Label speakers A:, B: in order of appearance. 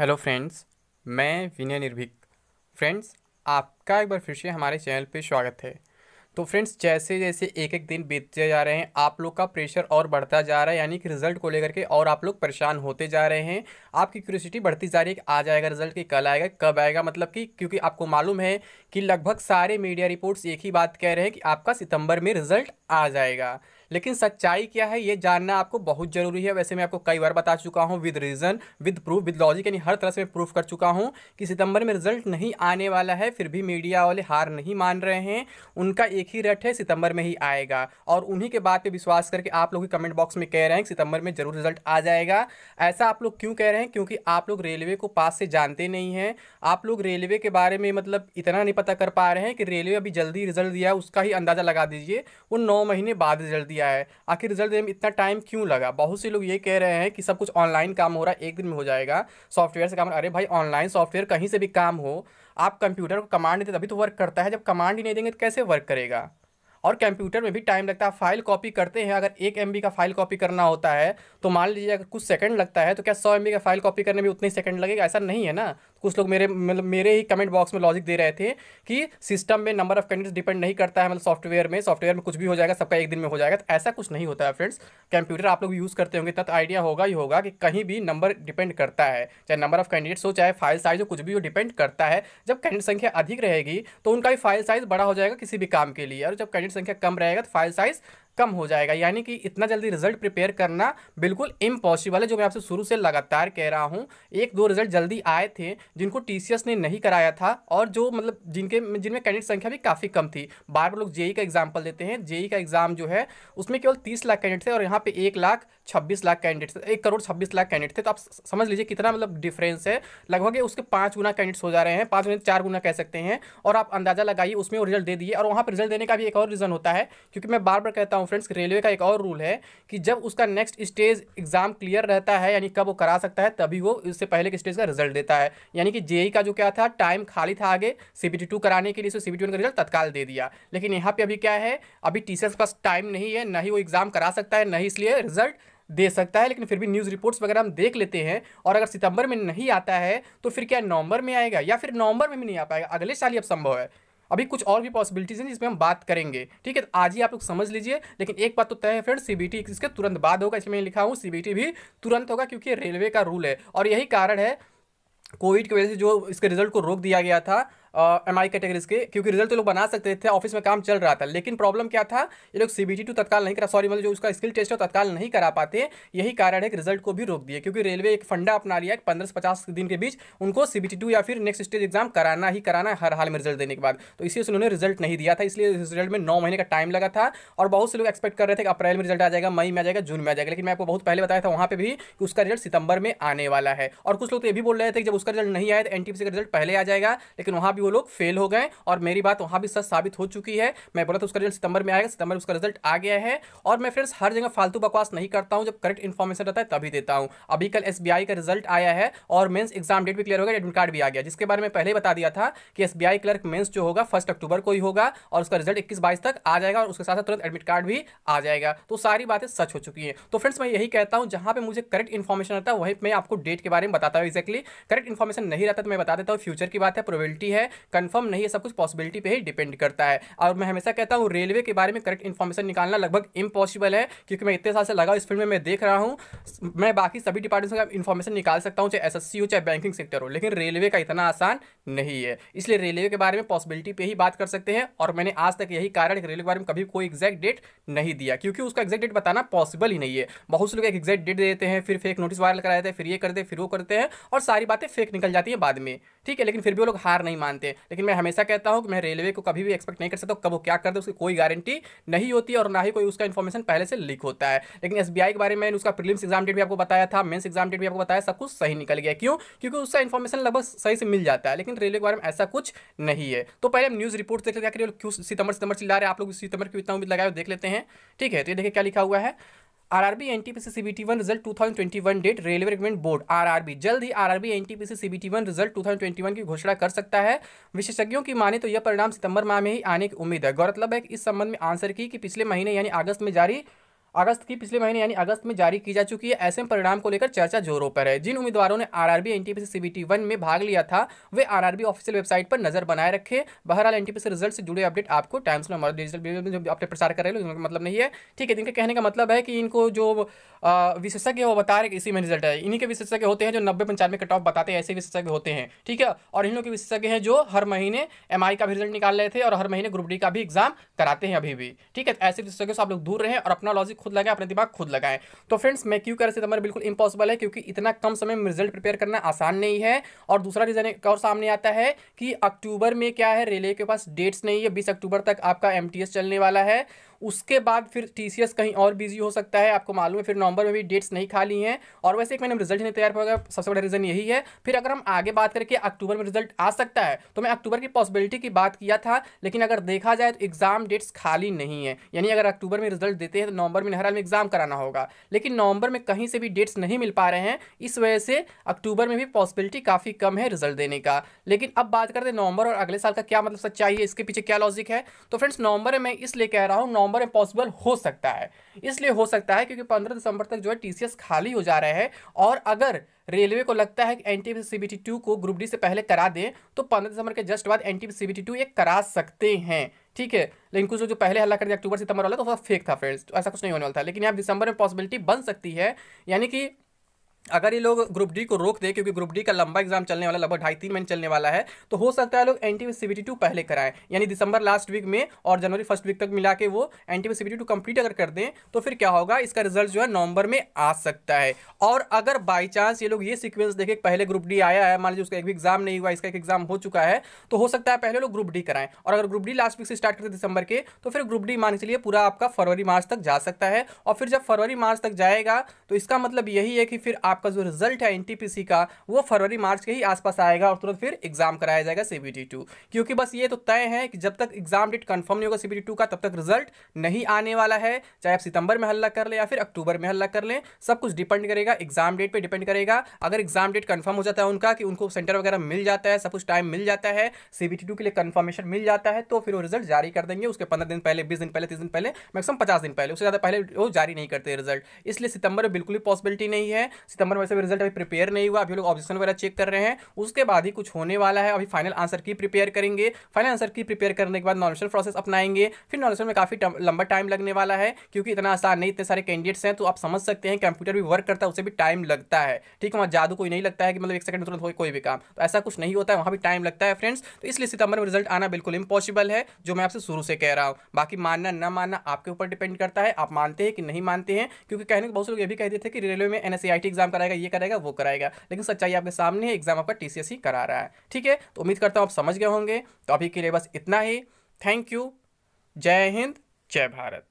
A: hello friends मैं विनय निर्भीक friends आपका एक बार फिर से हमारे चैनल पे स्वागत है तो फ्रेंड्स जैसे जैसे एक एक दिन बीतते जा रहे हैं आप लोग का प्रेशर और बढ़ता जा रहा है यानी कि रिजल्ट को लेकर के और आप लोग परेशान होते जा रहे हैं आपकी क्यूरसिटी बढ़ती जा रही है आ जाएगा रिजल्ट कि कल आएगा कब आएगा मतलब कि क्योंकि आपको मालूम है कि लगभग सारे मीडिया रिपोर्ट्स एक ही बात कह रहे हैं कि आपका सितंबर में रिजल्ट आ जाएगा लेकिन सच्चाई क्या है ये जानना आपको बहुत ज़रूरी है वैसे मैं आपको कई बार बता चुका हूँ with reason with proof with logic यानी हर तरह से मैं प्रूफ कर चुका हूँ कि सितंबर में रिजल्ट नहीं आने वाला है फिर भी मीडिया वाले हार नहीं मान रहे हैं उनका एक ही रट है सितंबर में ही आएगा और उन्हीं के बात पर विश्वास करके आप लोग कमेंट बॉक्स में कह रहे हैं कि सितंबर में ज़रूर रिजल्ट आ जाएगा ऐसा आप लोग क्यों कह रहे हैं क्योंकि आप लोग रेलवे को पास से जानते नहीं हैं आप लोग रेलवे के बारे में मतलब इतना नहीं पता कर पा रहे हैं कि रेलवे अभी जल्दी रिजल्ट दिया उसका ही अंदाज़ा लगा दीजिए वो नौ महीने बाद रिजल्ट दिया किया है आखिर रिजल्ट देने में इतना टाइम क्यों लगा बहुत से लोग ये कह रहे हैं कि सब कुछ ऑनलाइन काम हो रहा है एक दिन में हो जाएगा सॉफ्टवेयर से काम अरे भाई ऑनलाइन सॉफ्टवेयर कहीं से भी काम हो आप कंप्यूटर को कमांड देते तभी तो वर्क करता है जब कमांड ही नहीं देंगे तो कैसे वर्क करेगा और कंप्यूटर में भी टाइम लगता है फाइल कॉपी करते हैं अगर एक एम का फाइल कॉपी करना होता है तो मान लीजिए अगर कुछ सेकंड लगता है तो क्या सौ एम का फाइल कॉपी करने में उतने सेकंड लगेगा ऐसा नहीं है ना कुछ लोग मेरे मतलब मेरे ही कमेंट बॉक्स में लॉजिक दे रहे थे कि सिस्टम में नंबर ऑफ कैंडिडेट्स डिपेंड नहीं करता है मतलब सॉफ्टवेयर में सॉफ्टवेयर में कुछ भी हो जाएगा सबका एक दिन में हो जाएगा तो ऐसा कुछ नहीं होता है फ्रेंड्स कंप्यूटर आप लोग यूज़ करते होंगे तब आइडिया तो होगा ही होगा कि कहीं भी नंबर डिपेंड करता है चाहे नंबर ऑफ कैंडिडेट्स हो चाहे फाइल साइज हो कुछ भी हो डिपेंड करता है जब कैंडिडेट संख्या अधिक रहेगी तो उनका भी फाइल साइज बड़ा हो जाएगा किसी भी काम के लिए और जब संख्या कम रहेगा तो फाइल साइज कम हो जाएगा यानी कि इतना जल्दी रिजल्ट प्रिपेयर करना बिल्कुल इम्पॉसिबल है जो मैं आपसे शुरू से लगातार कह रहा हूँ एक दो रिजल्ट जल्दी आए थे जिनको टी ने नहीं कराया था और जो मतलब जिनके जिनमें कैंडिडेट संख्या भी काफ़ी कम थी बार बार लोग जेई e का एग्जाम्पल देते हैं जेई e का एग्जाम जो है उसमें केवल तीस लाख कैंडिडेट थे और यहाँ पर एक लाख छब्बीस लाख कैंडिडेट थे एक करोड़ छब्बीस लाख कैंडिडेट थे तो आप समझ लीजिए कितना मतलब डिफरेंस है लगभग उसके पाँच गुना कैंडिडेट्स हो जा रहे हैं पाँच गुना चार गुना कह सकते हैं और आप अंदाजा लगाइए उसमें वो रिजल्ट दे दिए और वहाँ पर रिजल्ट देने का भी एक और रीज़न होता है क्योंकि मैं बार बार कहता हूँ फ्रेंड्स रेलवे का एक और रूल है कि जब उसका नेक्स्ट स्टेज एग्जाम क्लियर रहता है यानी कब वो करा सकता है तभी वो इससे पहले के स्टेज का रिजल्ट देता है यानी कि जेई e का जो क्या था टाइम खाली था आगे सीबीटी टू कराने के लिए सी बी का रिजल्ट तत्काल दे दिया लेकिन यहाँ पे अभी क्या है अभी टीचर्स के पास टाइम नहीं है ना ही वो एग्ज़ाम करा सकता है ना ही इसलिए रिजल्ट दे सकता है लेकिन फिर भी न्यूज़ रिपोर्ट्स वगैरह हम देख लेते हैं और अगर सितंबर में नहीं आता है तो फिर क्या नवंबर में आएगा या फिर नवंबर में भी नहीं आ पाएगा अगले साल ही अब संभव है अभी कुछ और भी पॉसिबिलिटीज़ हैं जिसमें हम बात करेंगे ठीक है तो आज ही आप लोग समझ लीजिए लेकिन एक बात तो तय है फ्रेंड सी इसके तुरंत बाद होगा इसमें लिखा हूँ सी भी तुरंत होगा क्योंकि रेलवे का रूल है और यही कारण है कोविड की वजह से जो इसके रिजल्ट को रोक दिया गया था एम आई कैटेगरीज के क्योंकि रिजल्ट तो लोग बना सकते थे ऑफिस में काम चल रहा था लेकिन प्रॉब्लम क्या था ये लोग सी बी टी टू तत्काल नहीं करा सॉरी मतलब जो उसका स्किल टेस्ट है तत्काल नहीं करा पाते यही कारण है कि रिजल्ट को भी रोक दिए क्योंकि रेलवे एक फंडा अपना लिया है पंद्रह से पचास दिन के बीच उनको सी बी टी टू या फिर नेक्स्ट स्टेज एग्जाम कराना ही कराना है हर हाल में रिजल्ट देने के बाद तो इसलिए उन्होंने रिजल्ट नहीं दिया था इसलिए रिजल्ट में नौ महीने का टाइम लगा था और बहुत से लोग एक्सपेक्ट कर रहे थे कि अप्रैल में रिजल्ट आ जाएगा मई में आ जाएगा जून में आ जाएगा लेकिन मैं आपको बहुत पहले बताया था वहाँ पर भी कि उसका रिजल्ट सितंबर में आने वाला है और कुछ लोग तो ये भी बोल रहे थे कि जब उसका रिजल्ट नहीं आया तो एन का रिजल्ट पहले आ जाएगा लेकिन वहाँ भी भी वो लोग फेल हो गए और मेरी बात वहां भी सच साबित हो चुकी है मैं बोला था उसका रिजल्ट सितंबर में आएगा सितंबर में उसका रिजल्ट आ गया है और मैं फ्रेंड्स हर जगह फालतू बकवास नहीं करता हूं जब करेक्ट इन्फॉर्मेशन रहता है तभी देता हूं अभी कल एस का रिजल्ट आया है और मेन्स एग्जाम डेट भी क्लियर हो गया एडमिट कार्ड भी आ गया जिसके बारे में पहले बता दिया था कि एस क्लर्क मेन्स जो होगा फर्स्ट अक्टूबर को ही होगा और उसका रिजल्ट इक्कीस बाईस तक आ जाएगा और उसके साथ साथ तुरंत एडमिट कार्ड भी आ जाएगा तो सारी बातें सच हो चुकी है तो फ्रेंड्स मैं यही कहता हूँ जहां पर मुझे करेक्ट इन्फॉर्मेशन रहता है वहीं मैं आपको डेट के बारे में बताता हूँ एक्जैक्टली करेक्ट इन्फॉर्मेशन नहीं रहता तो मैं बता देता हूँ फ्यूचर की बात है प्रोबेबिलिटी है कंफर्म नहीं है सब कुछ पॉसिबिलिटी पे ही डिपेंड करता है और मैं हमेशा कहता हूँ रेलवे के बारे में करेक्ट इन्फॉर्मेशन निकालना लगभग इम्पॉसिबल है क्योंकि मैं इतने साल से लगा इस फील्ड में मैं देख रहा हूँ मैं बाकी सभी डिपार्टमेंट्स का इन्फॉर्मेशन निकाल सकता हूँ चाहे एस हो चाहे बैंकिंग सेक्टर हो लेकिन रेलवे का इतना आसान नहीं है इसलिए रेलवे के बारे में पॉसिबिलिटी पे ही बात कर सकते हैं और मैंने आज तक यही कारण है रेलवे के बारे में कभी कोई एग्जैक्ट डेट नहीं दिया क्योंकि उसका एग्जैक्ट डेट बताना पॉसिबल ही नहीं है बहुत से लोग एक एग्जैक्ट डेट देते हैं फिर फेक नोटिस वायरल करा हैं फिर ये करते हैं फिर वो करते हैं और सारी बातें फेक निकल जाती है बाद में ठीक है लेकिन फिर भी वो लोग हार नहीं मानते जानते हैं लेकिन मैं हमेशा कहता हूँ कि मैं रेलवे को कभी भी एक्सपेक्ट नहीं कर सकता कब वो क्या कर दे उसकी कोई गारंटी नहीं होती और ना ही कोई उसका इन्फॉर्मेशन पहले से लीक होता है लेकिन एस के बारे में उसका प्रीलिम्स एग्जाम डेट भी आपको बताया था मेन्स एग्जाम डेट भी आपको बताया सब कुछ सही निकल गया क्यों क्योंकि उसका इन्फॉर्मेशन लगभग सही से मिल जाता है लेकिन रेलवे के बारे में ऐसा कुछ नहीं है तो पहले हम न्यूज़ रिपोर्ट देख लेते हैं क्यों सितंबर सितंबर चिल्ला रहे हैं आप लोग सितंबर की इतना उम्मीद लगाए देख लेते हैं ठीक है तो ये देखिए क्या लिखा हुआ है RRB NTPC CBT one result 2021 date railway recruitment board RRB जल्द ही RRB NTPC CBT one result 2021 की घोषणा कर सकता है विशेषज्ञों की माने तो यह परिणाम सितंबर माह में ही आने की उम्मीद है गौरतलब है कि इस संबंध में आंसर की कि पिछले महीने यानी अगस्त में जारी अगस्त की पिछले महीने यानी अगस्त में जारी की जा चुकी है ऐसे परिणाम को लेकर चर्चा जोरों पर है जिन उम्मीदवारों ने आरआरबी एनटीपीसी सीबीटी वन में भाग लिया था वे आरआरबी ऑफिशियल वेबसाइट पर नजर बनाए रखे बहरहाल एनटीपीसी रिजल्ट से जुड़े अपडेट आपको टाइम्स में हमारे डिजिटल जो अपडेट प्रसार कर रहे हैं मतलब नहीं है ठीक है इनके कहने का मतलब है कि इनको जो विशेषज्ञ वो बता रहे इसी में रिजल्ट है इन्हीं के विशेषज्ञ होते हैं जो नब्बे पंचानवे कट ऑफ बताते हैं ऐसे विशेषज्ञ होते हैं ठीक है और इन लोग के विशेषज्ञ हैं जो हर महीने एम का भी रिजल्ट निकाल रहे थे और हर महीने ग्रुप डी का भी एग्जाम कराते हैं अभी भी ठीक है तो ऐसे विशेषज्ञ से आप लोग दूर रहें और अपना लॉजिक खुद लगाएं अपने दिमाग खुद लगाएं तो फ्रेंड्स मैं क्यों कह रहा सितंबर बिल्कुल इंपॉसिबल है क्योंकि इतना कम समय में रिजल्ट प्रिपेयर करना आसान नहीं है और दूसरा रीज़न एक और सामने आता है कि अक्टूबर में क्या है रेलवे के पास डेट्स नहीं है बीस अक्टूबर तक आपका एम चलने वाला है उसके बाद फिर टी कहीं और बिजी हो सकता है आपको मालूम है फिर नवंबर में भी डेट्स नहीं खाली हैं और वैसे एक महीने में रिजल्ट नहीं तैयार होगा सबसे बड़ा रीज़न यही है फिर अगर हम आगे बात करके अक्टूबर में रिजल्ट आ सकता है तो मैं अक्टूबर की पॉसिबिलिटी की बात किया था लेकिन अगर देखा जाए तो एग्ज़ाम डेट्स खाली नहीं है यानी अगर अक्टूबर में रिजल्ट देते हैं तो नवंबर में नहराल में एग्ज़ाम कराना होगा लेकिन नवंबर में कहीं से भी डेट्स नहीं मिल पा रहे हैं इस वजह से अक्टूबर में भी पॉसिबिलिटी काफ़ी कम है रिजल्ट देने का लेकिन अब बात करते हैं नवंबर और अगले साल का क्या मतलब सच्चाई है इसके पीछे क्या लॉजिक है तो फ्रेंड्स नवंबर में मैं इसलिए कह रहा हूँ दिसंबर में पॉसिबल हो सकता है इसलिए हो सकता है क्योंकि पंद्रह दिसंबर तक जो है टी खाली हो जा रहे हैं और अगर रेलवे को लगता है कि एन टी सीबीटी टू को ग्रुप डी से पहले करा दें तो पंद्रह दिसंबर के जस्ट बाद एन टी सीबीटी टू ये करा सकते हैं ठीक है लेकिन कुछ जो पहले हल्ला कर दिया अक्टूबर सितंबर वाला तो थोड़ा फेक था फ्रेंड्स तो ऐसा कुछ नहीं होने वाला था लेकिन यहाँ दिसंबर में पॉसिबिलिटी बन सकती है यानी कि अगर ये लोग ग्रुप डी को रोक दें क्योंकि ग्रुप डी का लंबा एग्जाम चलने वाला लगभग ढाई तीन महीने चलने वाला है तो हो सकता है लोग एंटी टी टू पहले कराएं यानी दिसंबर लास्ट वीक में और जनवरी फर्स्ट वीक तक मिला के वो एंटी टी टू कंप्लीट अगर कर दें तो फिर क्या होगा इसका रिजल्ट जो है नवंबर में आ सकता है और अगर बाई चांस ये लोग ये सिक्वेंस देखें पहले ग्रुप डी आया है मान लीजिए उसका एक भी एग्जाम नहीं हुआ इसका एक एग्जाम हो चुका है तो हो सकता है पहले लोग ग्रुप डी कराएं और अगर ग्रुप डी लास्ट वीक से स्टार्ट करते दिसंबर के तो फिर ग्रुप डी मान के लिए पूरा आपका फरवरी मार्च तक जा सकता है और फिर जब फरवरी मार्च तक जाएगा तो इसका मतलब यही है कि फिर आप आपका जो रिजल्ट है एनटीपीसी का वो फरवरी मार्च के ही आसपास आएगा और तुरंत फिर एग्जाम कराया जाएगा सीबीटी टू क्योंकि बस ये तो तय है कि जब तक एग्जाम डेट कंफर्म नहीं होगा सीबीटी टू का तब तक रिजल्ट नहीं आने वाला है चाहे आप सितंबर में हल्ला कर लें या फिर अक्टूबर में हल्ला कर लें सब कुछ डिपेंड करेगा एग्जाम डेट पर डिपेंड करेगा अगर एग्जाम डेट कन्फर्म हो जाता है उनका कि उनको सेंटर वगैरह मिल जाता है सब कुछ टाइम मिल जाता है सीबीटी टू के लिए कन्फर्मेशन मिल जाता है तो फिर वो रिजल्ट जारी कर देंगे उसके पंद्रह दिन पहले बीस दिन पहले तीस दिन पहले मैक्सिमम पचास दिन पहले उससे ज़्यादा पहले वो जारी नहीं करते रिजल्ट इसलिए सितंबर में बिल्कुल भी पॉसिबिलिटी नहीं है सितंबर में से भी रिजल्ट अभी प्रिपेयर नहीं हुआ अभी लोग ऑब्जेक्शन वगैरह चेक कर रहे हैं उसके बाद ही कुछ होने वाला है अभी फाइनल आंसर की प्रिपेयर करेंगे फाइनल आंसर की प्रिपेयर करने के बाद नॉमिनेशन प्रोसेस अपनाएंगे फिर नॉमिनेशन में काफ़ी लंबा टाइम लगने वाला है क्योंकि इतना आसान नहीं इतने सारे कैंडिडेट्स हैं तो आप समझ सकते हैं कंप्यूटर भी वर्क करता है उसे भी टाइम लगता है ठीक है वहाँ जादू कोई नहीं लगता है कि मतलब एक सेकंड तुरंत हो कोई भी काम तो ऐसा कुछ नहीं होता है वहाँ भी टाइम लगता है फ्रेंड्स तो इसलिए सितंबर में रिजल्ट आना बिल्कुल इम्पॉसिबल है जो मैं आपसे शुरू से कह रहा हूँ बाकी मानना ना मानना आपके ऊपर डिपेंड करता है आप मानते हैं कि नहीं मानते हैं क्योंकि कहने के बहुत से लोग ये भी कहते थे कि रेलवे में एन एग्जाम काम कराएगा ये कराएगा वो कराएगा लेकिन सच्चाई आपके सामने है एग्जाम आपका टी ही e करा रहा है ठीक है तो उम्मीद करता हूँ आप समझ गए होंगे तो अभी के लिए बस इतना ही थैंक यू जय हिंद जय भारत